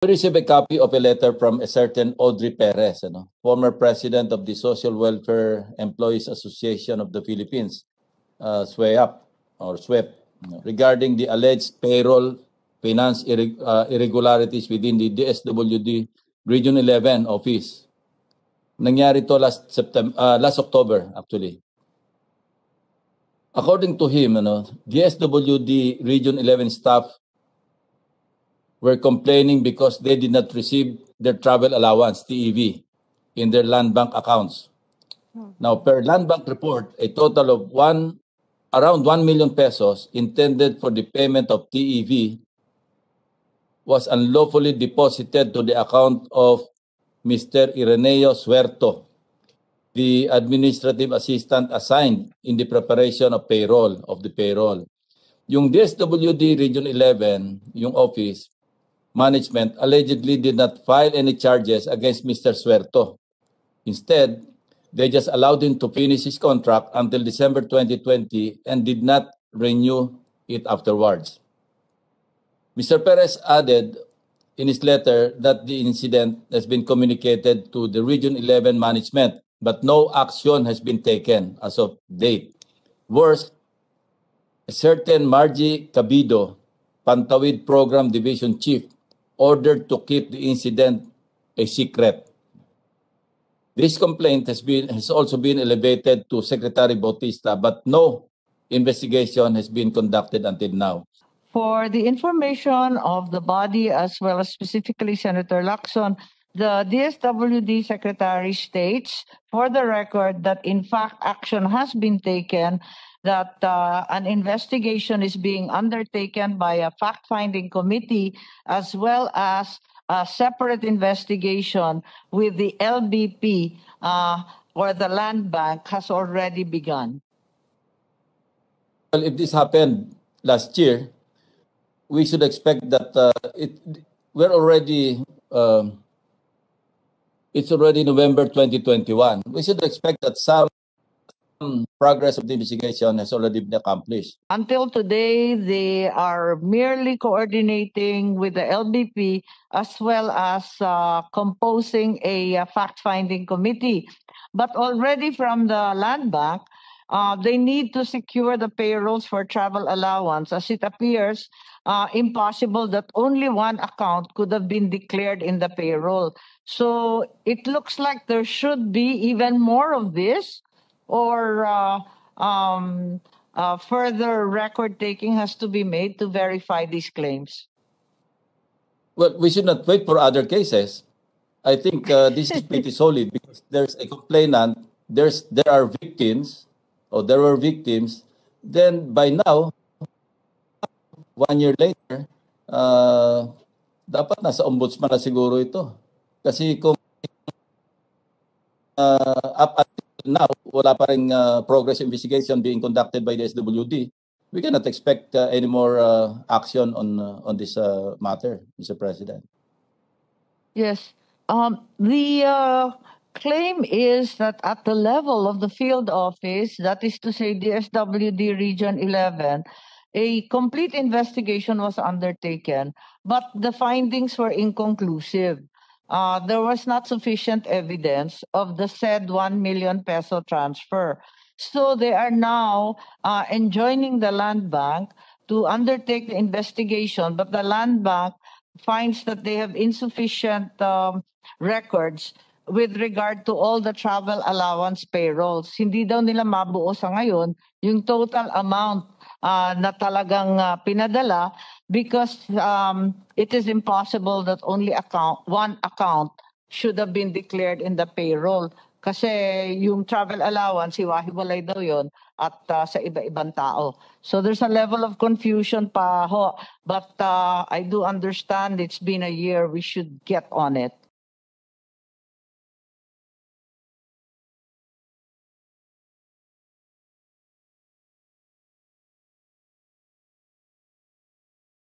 We receive a copy of a letter from a certain Audrey Perez, ano, former president of the Social Welfare Employees Association of the Philippines, uh, SWEAP, or SWEP, ano, regarding the alleged payroll finance irre uh, irregularities within the DSWD Region 11 office. Nangyari to last September, uh, last October actually. According to him, ano, DSWD Region 11 staff were complaining because they did not receive their travel allowance, TEV, in their land bank accounts. Now, per land bank report, a total of one around 1 million pesos intended for the payment of TEV was unlawfully deposited to the account of Mr. Ireneo Suerto, the administrative assistant assigned in the preparation of payroll of the payroll. Yung DSWD Region 11, yung office, management allegedly did not file any charges against Mr. Suerto. Instead, they just allowed him to finish his contract until December 2020 and did not renew it afterwards. Mr. Perez added in his letter that the incident has been communicated to the Region 11 management, but no action has been taken as of date. Worse, a certain Margie Cabido, Pantawid Program Division Chief, ordered to keep the incident a secret. This complaint has, been, has also been elevated to Secretary Bautista, but no investigation has been conducted until now. For the information of the body, as well as specifically Senator Lacson, the DSWD Secretary states for the record that in fact action has been taken that uh, an investigation is being undertaken by a fact finding committee as well as a separate investigation with the LBP uh, or the land bank has already begun. Well, if this happened last year, we should expect that uh, it we're already um, it's already November 2021. We should expect that some progress of the investigation has already been accomplished. Until today, they are merely coordinating with the LBP as well as uh, composing a, a uh, fact finding committee. But already from the land bank, uh, they need to secure the payrolls for travel allowance, as it appears uh, impossible that only one account could have been declared in the payroll. So it looks like there should be even more of this or uh, um, uh, further record taking has to be made to verify these claims? Well, we should not wait for other cases. I think uh, this is pretty solid because there's a complainant, there's there are victims, or there were victims. Then by now, one year later, uh, dapat nasa ombudsman na siguro ito. Kasi kung uh, up now, wala pa rin uh, progress investigation being conducted by the SWD. We cannot expect uh, any more uh, action on uh, on this uh, matter, Mr. President. Yes. Um, the uh, claim is that at the level of the field office, that is to say the S W D Region 11, a complete investigation was undertaken, but the findings were inconclusive. uh, there was not sufficient evidence of the said 1 million peso transfer. So they are now uh, enjoining the land bank to undertake the investigation, but the land bank finds that they have insufficient um, records with regard to all the travel allowance payrolls. Hindi daw nila mabuo sa ngayon yung total amount uh, na talagang uh, pinadala because um, it is impossible that only account one account should have been declared in the payroll kasi yung travel allowance hiwa-hiwalay daw yon at uh, sa iba-ibang tao so there's a level of confusion pa ho but uh, I do understand it's been a year we should get on it